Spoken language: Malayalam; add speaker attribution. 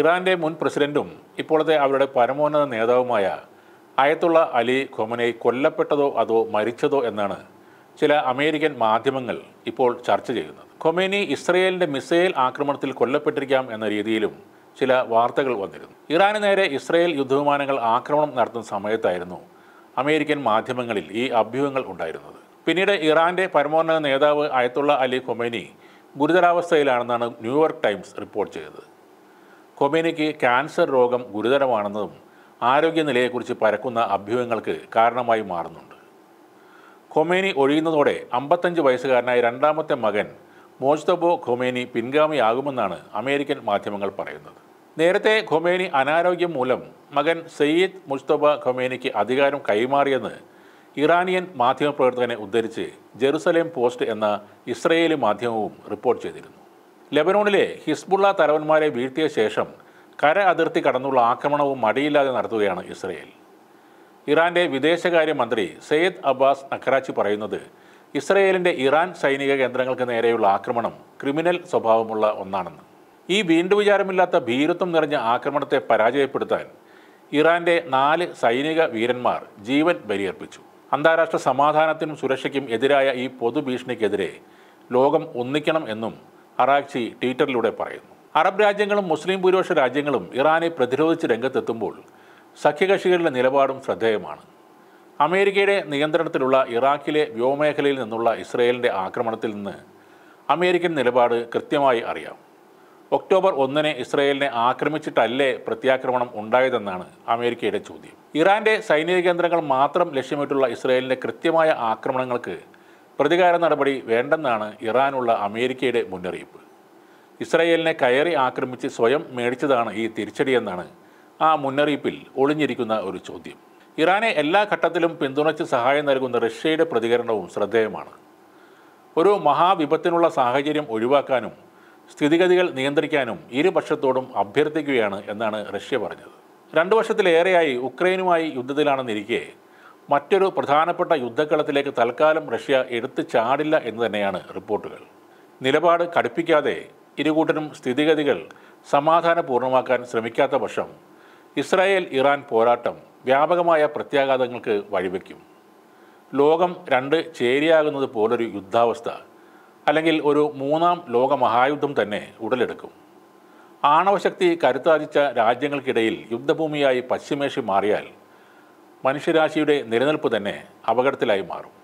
Speaker 1: ഇറാന്റെ മുൻ പ്രസിഡന്റും ഇപ്പോഴത്തെ അവരുടെ പരമോന്നത നേതാവുമായ അയത്തുള്ള അലി ഖൊമനെ കൊല്ലപ്പെട്ടതോ അതോ മരിച്ചതോ എന്നാണ് ചില അമേരിക്കൻ മാധ്യമങ്ങൾ ഇപ്പോൾ ചർച്ച ചെയ്യുന്നത് ഖൊമേനി ഇസ്രയേലിൻ്റെ മിസൈൽ ആക്രമണത്തിൽ കൊല്ലപ്പെട്ടിരിക്കാം എന്ന രീതിയിലും ചില വാർത്തകൾ വന്നിരുന്നു ഇറാന് നേരെ ഇസ്രയേൽ യുദ്ധവിമാനങ്ങൾ ആക്രമണം നടത്തുന്ന സമയത്തായിരുന്നു അമേരിക്കൻ മാധ്യമങ്ങളിൽ ഈ അഭ്യൂഹങ്ങൾ ഉണ്ടായിരുന്നത് പിന്നീട് ഇറാന്റെ പരമോന്നത നേതാവ് അയത്തുള്ള അലി ഖൊമേനി ഗുരുതരാവസ്ഥയിലാണെന്നാണ് ന്യൂയോർക്ക് ടൈംസ് റിപ്പോർട്ട് ചെയ്തത് കൊമേനിക്ക് ക്യാൻസർ രോഗം ഗുരുതരമാണെന്നതും ആരോഗ്യനിലയെക്കുറിച്ച് പരക്കുന്ന അഭ്യൂഹങ്ങൾക്ക് കാരണമായി മാറുന്നുണ്ട് ഖൊമേനി ഒഴിയുന്നതോടെ അമ്പത്തഞ്ച് വയസ്സുകാരനായ രണ്ടാമത്തെ മകൻ മോജ്തബോ ഖൊമേനി പിൻഗാമിയാകുമെന്നാണ് അമേരിക്കൻ മാധ്യമങ്ങൾ പറയുന്നത് നേരത്തെ ഖൊമേനി അനാരോഗ്യം മൂലം മകൻ സയ്യിദ് മുസ്തഫ ഖൊമേനിക്ക് അധികാരം കൈമാറിയെന്ന് ഇറാനിയൻ മാധ്യമപ്രവർത്തകനെ ഉദ്ധരിച്ച് ജെറുസലേം പോസ്റ്റ് എന്ന ഇസ്രയേലി മാധ്യമവും റിപ്പോർട്ട് ചെയ്തിരുന്നു ലെബനോണിലെ ഹിസ്ബുള്ള തലവന്മാരെ വീഴ്ത്തിയ ശേഷം കര അതിർത്തി കടന്നുള്ള ആക്രമണവും മടിയില്ലാതെ നടത്തുകയാണ് ഇസ്രയേൽ ഇറാൻ്റെ വിദേശകാര്യമന്ത്രി സയ്യദ് അബ്ബാസ് നഖറാച്ചി പറയുന്നത് ഇസ്രയേലിൻ്റെ ഇറാൻ സൈനിക കേന്ദ്രങ്ങൾക്ക് നേരെയുള്ള ആക്രമണം ക്രിമിനൽ സ്വഭാവമുള്ള ഒന്നാണെന്ന് ഈ വീണ്ടുവിചാരമില്ലാത്ത ഭീരുത്വം നിറഞ്ഞ ആക്രമണത്തെ പരാജയപ്പെടുത്താൻ ഇറാൻ്റെ നാല് സൈനിക വീരന്മാർ ജീവൻ ബലിയർപ്പിച്ചു അന്താരാഷ്ട്ര സമാധാനത്തിനും സുരക്ഷയ്ക്കും എതിരായ ഈ പൊതുഭീഷണിക്കെതിരെ ലോകം ഒന്നിക്കണം എന്നും അറാക്ചി ട്വിറ്ററിലൂടെ പറയുന്നു അറബ് രാജ്യങ്ങളും മുസ്ലിം ഭൂരിപക്ഷ രാജ്യങ്ങളും ഇറാനെ പ്രതിരോധിച്ച് രംഗത്തെത്തുമ്പോൾ സഖ്യകക്ഷികളുടെ നിലപാടും ശ്രദ്ധേയമാണ് അമേരിക്കയുടെ നിയന്ത്രണത്തിലുള്ള ഇറാഖിലെ വ്യോമേഖലയിൽ നിന്നുള്ള ഇസ്രയേലിൻ്റെ ആക്രമണത്തിൽ നിന്ന് അമേരിക്കൻ നിലപാട് കൃത്യമായി അറിയാം ഒക്ടോബർ ഒന്നിന് ഇസ്രയേലിനെ ആക്രമിച്ചിട്ടല്ലേ പ്രത്യാക്രമണം ഉണ്ടായതെന്നാണ് അമേരിക്കയുടെ ചോദ്യം ഇറാൻ്റെ സൈനിക കേന്ദ്രങ്ങൾ മാത്രം ലക്ഷ്യമിട്ടുള്ള ഇസ്രയേലിൻ്റെ കൃത്യമായ ആക്രമണങ്ങൾക്ക് പ്രതികാര നടപടി വേണ്ടെന്നാണ് ഇറാനുള്ള അമേരിക്കയുടെ മുന്നറിയിപ്പ് ഇസ്രയേലിനെ കയറി ആക്രമിച്ച് സ്വയം മേടിച്ചതാണ് ഈ തിരിച്ചടിയെന്നാണ് ആ മുന്നറിയിപ്പിൽ ഒളിഞ്ഞിരിക്കുന്ന ഒരു ചോദ്യം ഇറാനെ എല്ലാ ഘട്ടത്തിലും പിന്തുണച്ച് സഹായം നൽകുന്ന റഷ്യയുടെ പ്രതികരണവും ശ്രദ്ധേയമാണ് ഒരു മഹാവിപത്തിനുള്ള സാഹചര്യം ഒഴിവാക്കാനും സ്ഥിതിഗതികൾ നിയന്ത്രിക്കാനും ഇരുപക്ഷത്തോടും അഭ്യർത്ഥിക്കുകയാണ് എന്നാണ് റഷ്യ പറഞ്ഞത് രണ്ടു വർഷത്തിലേറെയായി ഉക്രൈനുമായി യുദ്ധത്തിലാണെന്നിരിക്കെ മറ്റൊരു പ്രധാനപ്പെട്ട യുദ്ധക്കളത്തിലേക്ക് തൽക്കാലം റഷ്യ എടുത്തു ചാടില്ല എന്ന് തന്നെയാണ് റിപ്പോർട്ടുകൾ നിലപാട് കടുപ്പിക്കാതെ ഇരുകൂട്ടരും സ്ഥിതിഗതികൾ സമാധാനപൂർണ്ണമാക്കാൻ ശ്രമിക്കാത്ത പക്ഷം ഇസ്രായേൽ ഇറാൻ പോരാട്ടം വ്യാപകമായ പ്രത്യാഘാതങ്ങൾക്ക് വഴിവെക്കും ലോകം രണ്ട് ചേരിയാകുന്നത് പോലൊരു യുദ്ധാവസ്ഥ അല്ലെങ്കിൽ ഒരു മൂന്നാം ലോക മഹായുദ്ധം തന്നെ ഉടലെടുക്കും ആണവശക്തി കരുത്താർജിച്ച രാജ്യങ്ങൾക്കിടയിൽ യുദ്ധഭൂമിയായി പശ്ചിമേഷി മാറിയാൽ മനുഷ്യരാശിയുടെ നിലനിൽപ്പ് തന്നെ അപകടത്തിലായി മാറും